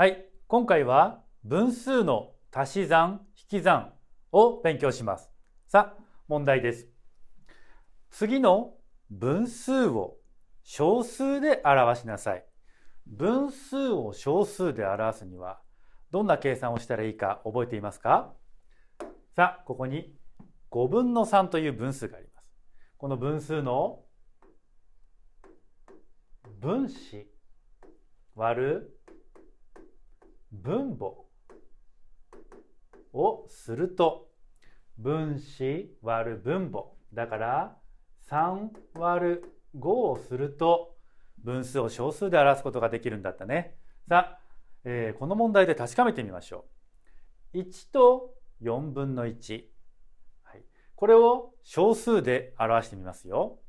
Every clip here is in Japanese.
はい、今回は分数の足し算、引き算を勉強します。さあ、問題です。次の分数を小数で表しなさい。分数を小数で表すには、どんな計算をしたらいいか覚えていますかさあ、ここに5分の3という分数があります。この分数の分子割る分母をすると分子割る分母だから3割る5をすると分数を小数で表すことができるんだったね。さあ、えー、この問題で確かめてみましょう。1と4分の1。はい、これを小数で表してみますよ。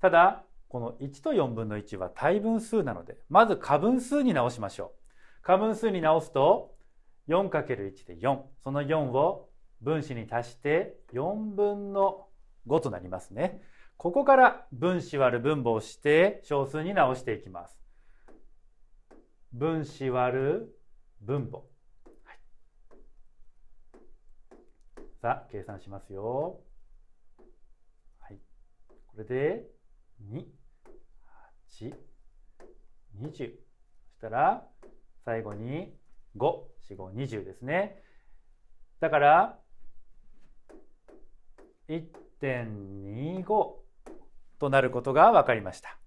ただ、この1と4分の1は対分数なので、まず過分数に直しましょう。過分数に直すと 4×1 で4その4を分子に足して4分の5となりますねここから分子割る分母をして小数に直していきます分子割る分母、はい、さあ計算しますよはいこれで2 8 20そしたら最後に5、4、5、20ですね。だから、1.25となることが分かりました。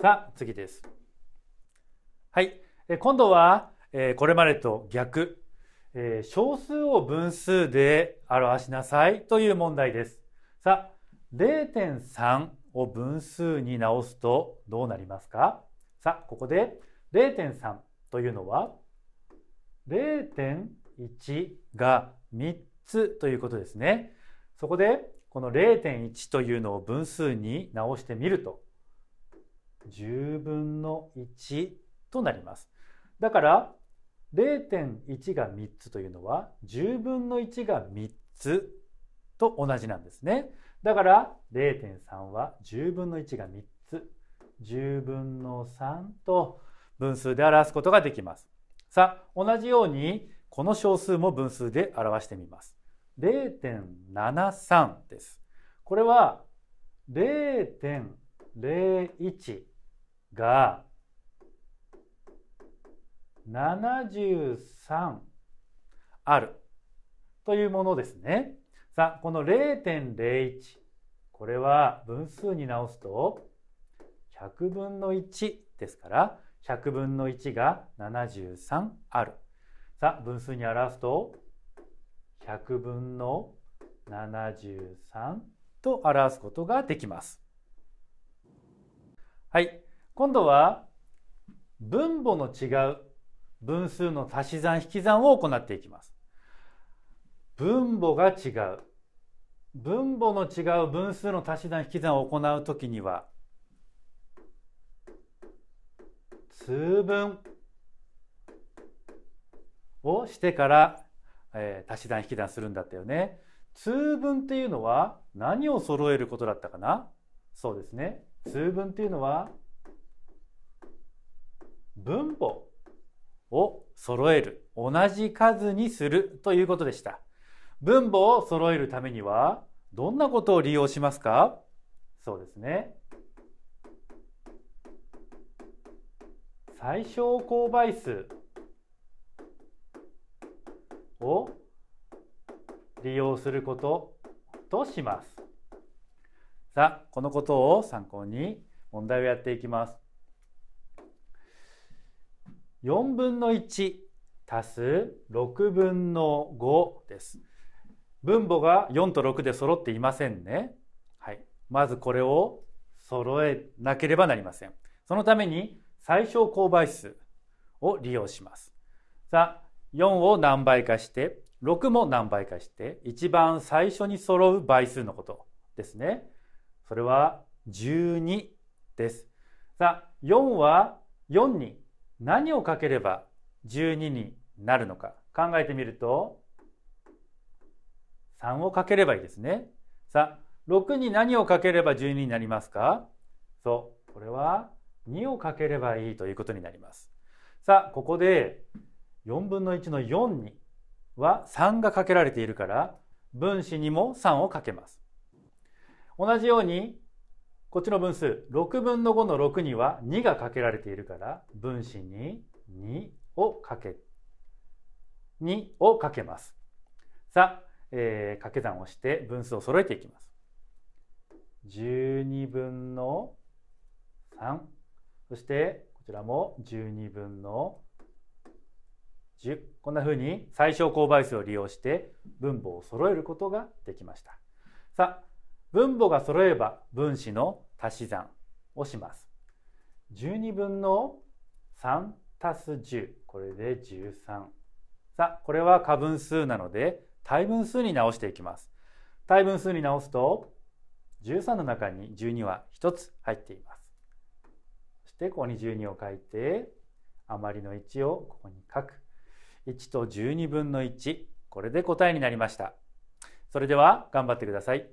さあ、次です。はい。今度は、これまでと逆、小数を分数で表しなさいという問題です。さあ、0.3を分数に直すとどうなりますかさあ、ここで0.3。というのは0.1が3つということですね。そこでこの0.1というのを分数に直してみると10分の1となります。だから0.1が3つというのは10分の1が3つと同じなんですね。だから0.3は10分の1が3つ10分の3と分数で表すことができます。さあ、同じようにこの小数も分数で表してみます。0.73です。これは0.01が73あるというものですね。さあ、この0.01これは分数に直すと100分の1ですから100分の1が73ある。さあ、分数に表すと、100分の73と表すことができます。はい。今度は、分母の違う分数の足し算引き算を行っていきます。分母が違う。分母の違う分数の足し算引き算を行うときには、数分をしてから、えー、足し算引き算するんだったよね。通分っていうのは何を揃えることだったかなそうですね。通分っていうのは分母を揃える。同じ数にするということでした。分母を揃えるためにはどんなことを利用しますかそうですね。最小公倍数を利用することとします。さあこのことを参考に問題をやっていきます。4分の1足す6分の5です。分母が4と6で揃っていませんね。はい、まずこれを揃えなければなりません。そのために最小公倍数を利用します。さあ、4を何倍かして、6も何倍かして、一番最初に揃う倍数のことですね。それは12です。さあ、4は4に何をかければ12になるのか考えてみると、3をかければいいですね。さあ、6に何をかければ12になりますかそう、これは2をかければいいということになります。さあ、ここで4分の1の4には3がかけられているから分子にも3をかけます。同じようにこっちの分数6分の5の6には2がかけられているから分子に2をかけ2をかけます。さあ、えー、掛け算をして分数を揃えていきます。12分の3そしてこちらも12分の10こんなふうに最小公倍数を利用して分母を揃えることができましたさあ分母が揃えば分子の足し算をします12分の3足す10これで13さあこれは過分数なので対分数に直していきます対分数に直すと13の中に12は1つ入っていますしてここに12を書いて余りの1をここに書く1と12分の1これで答えになりましたそれでは頑張ってください